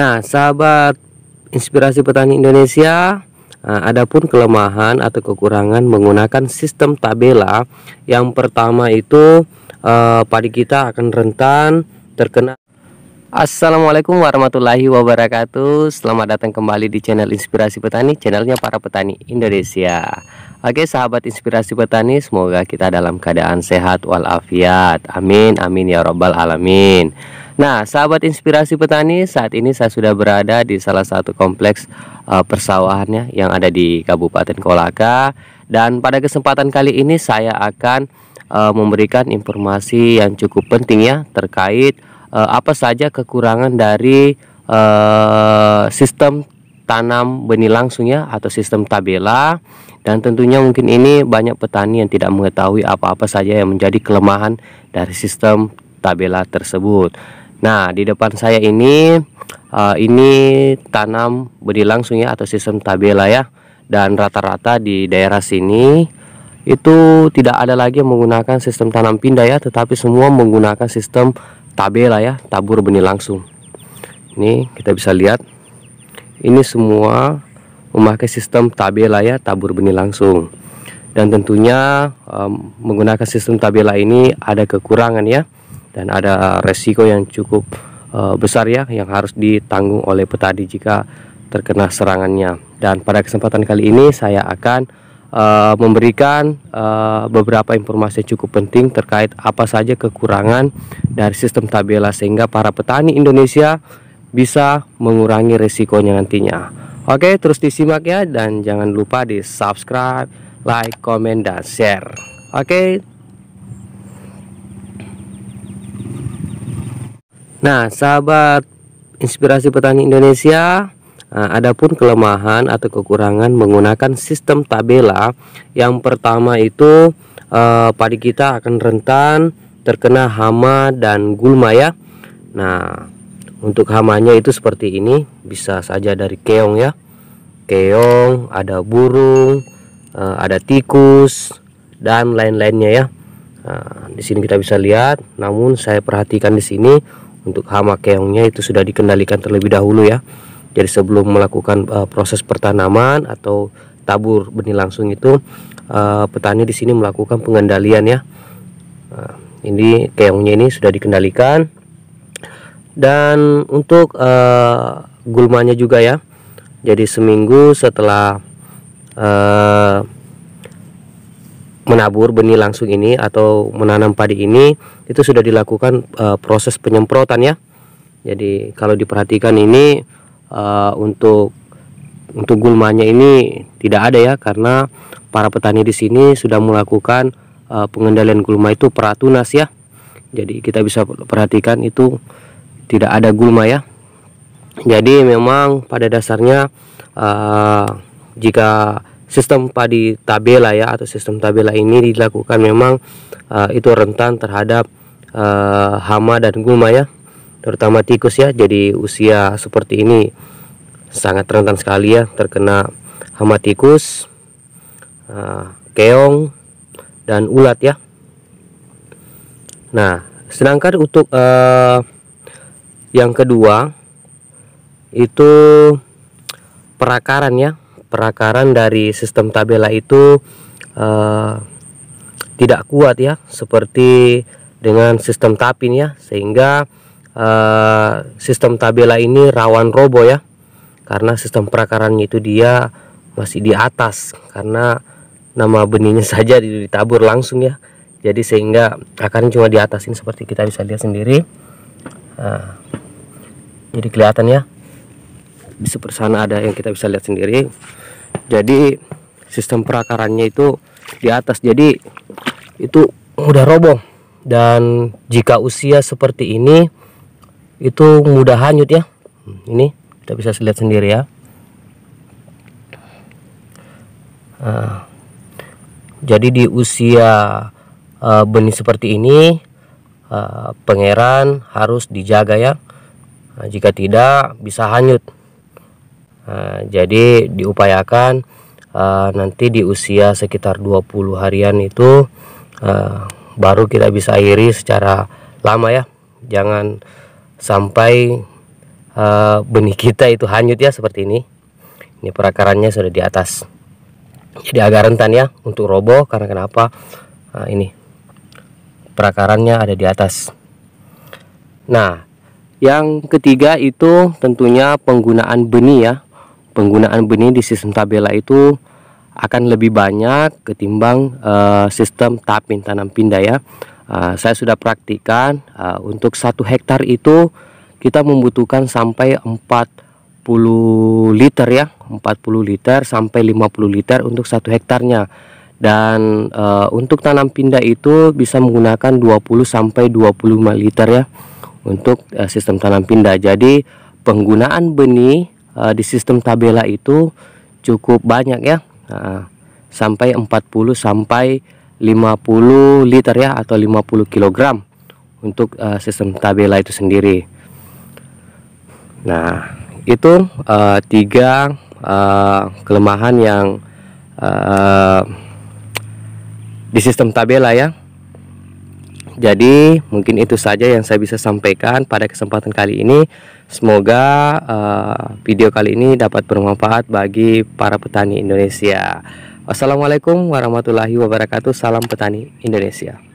Nah, sahabat inspirasi petani Indonesia, eh, adapun kelemahan atau kekurangan menggunakan sistem tabela, yang pertama itu eh, padi kita akan rentan terkena Assalamualaikum warahmatullahi wabarakatuh Selamat datang kembali di channel Inspirasi Petani Channelnya para petani Indonesia Oke sahabat Inspirasi Petani Semoga kita dalam keadaan sehat walafiat Amin amin ya robbal alamin Nah sahabat Inspirasi Petani Saat ini saya sudah berada di salah satu kompleks uh, persawahannya Yang ada di Kabupaten Kolaka Dan pada kesempatan kali ini saya akan uh, memberikan informasi yang cukup penting ya Terkait uh, apa saja kekurangan dari uh, sistem tanam benih langsungnya atau sistem tabela dan tentunya mungkin ini banyak petani yang tidak mengetahui apa-apa saja yang menjadi kelemahan dari sistem tabela tersebut. Nah, di depan saya ini uh, ini tanam benih langsungnya atau sistem tabela ya. Dan rata-rata di daerah sini itu tidak ada lagi yang menggunakan sistem tanam pindah ya, tetapi semua menggunakan sistem tabela ya tabur benih langsung ini kita bisa lihat ini semua memakai sistem tabela ya tabur benih langsung dan tentunya um, menggunakan sistem tabela ini ada kekurangan ya dan ada resiko yang cukup uh, besar ya yang harus ditanggung oleh petani jika terkena serangannya dan pada kesempatan kali ini saya akan Eh, memberikan uh, beberapa informasi yang cukup penting terkait apa saja kekurangan dari sistem tabela sehingga para petani Indonesia bisa mengurangi resikonya nantinya. Oke, terus disimak ya dan jangan lupa di subscribe, like, komen, dan share. Oke. Nah, sahabat inspirasi petani Indonesia, Eh, adapun kelemahan atau kekurangan menggunakan sistem tabela, yang pertama itu eh, padi kita akan rentan terkena hama dan gulma ya. Nah, untuk hamanya itu seperti ini, bisa saja dari keong ya. Keong, ada burung, eh, ada tikus dan lain-lainnya ya. Nah, di sini kita bisa lihat, namun saya perhatikan di sini untuk hama keongnya itu sudah dikendalikan terlebih dahulu ya. Jadi sebelum melakukan uh, proses pertanaman atau tabur benih langsung itu uh, petani di sini melakukan pengendalian ya. Nah, ini keongnya ini sudah dikendalikan dan untuk uh, gulmanya juga ya. Jadi seminggu setelah uh, menabur benih langsung ini atau menanam padi ini itu sudah dilakukan uh, proses penyemprotan ya. Jadi kalau diperhatikan ini uh, untuk untuk gulmanya ini tidak ada ya karena para petani di sini sudah melakukan uh, pengendalian gulma itu peratunas ya. Jadi kita bisa perhatikan itu tidak ada gulma ya. Jadi memang pada dasarnya uh, jika sistem padi tabela ya atau sistem tabela ini dilakukan memang uh, itu rentan terhadap uh, hama dan gulma ya terutama tikus ya jadi usia seperti ini sangat rentan sekali ya terkena hama tikus eh, keong dan ulat ya nah sedangkan untuk uh, yang kedua itu perakaran ya perakaran dari sistem tabela itu uh, tidak kuat ya seperti dengan sistem tapin ya sehingga Eh, sistem tabela ini rawan robo ya karena sistem perakarannya itu dia masih di atas karena nama benihnya saja ditabur langsung ya jadi sehingga akarnya cuma di atas ini seperti kita bisa lihat sendiri nah, jadi kelihatan ya di sebelah sana ada yang kita bisa lihat sendiri jadi sistem perakarannya itu di atas jadi itu udah roboh dan jika usia seperti ini itu mudah hanyut ya ini kita bisa lihat sendiri ya nah, jadi di usia uh, benih seperti ini uh, pangeran harus dijaga ya nah, jika tidak bisa hanyut nah, jadi diupayakan uh, nanti di usia sekitar 20 harian itu uh, baru kita bisa airi secara lama ya jangan sampai uh, benih kita itu hanyut ya seperti ini ini perakarannya sudah di atas jadi agak rentan ya untuk roboh karena kenapa nah, ini perakarannya ada di atas nah yang ketiga itu tentunya penggunaan benih ya penggunaan benih di sistem tabela itu akan lebih banyak ketimbang uh, sistem tapin tanam pindah ya Ah, saya sudah praktikan uh, ah, untuk satu hektar itu kita membutuhkan sampai 40 liter ya 40 liter sampai 50 liter untuk satu hektarnya dan uh, untuk tanam pindah itu bisa menggunakan 20 sampai 25 liter ya untuk uh, sistem tanam pindah jadi penggunaan benih uh, di sistem tabela itu cukup banyak ya uh, sampai 40 sampai 50 liter ya atau 50 kg untuk uh, sistem tabela itu sendiri nah itu uh, tiga uh, kelemahan yang uh, di sistem tabela ya jadi mungkin itu saja yang saya bisa sampaikan pada kesempatan kali ini semoga uh, video kali ini dapat bermanfaat bagi para petani Indonesia Assalamualaikum warahmatullahi wabarakatuh. Salam petani Indonesia.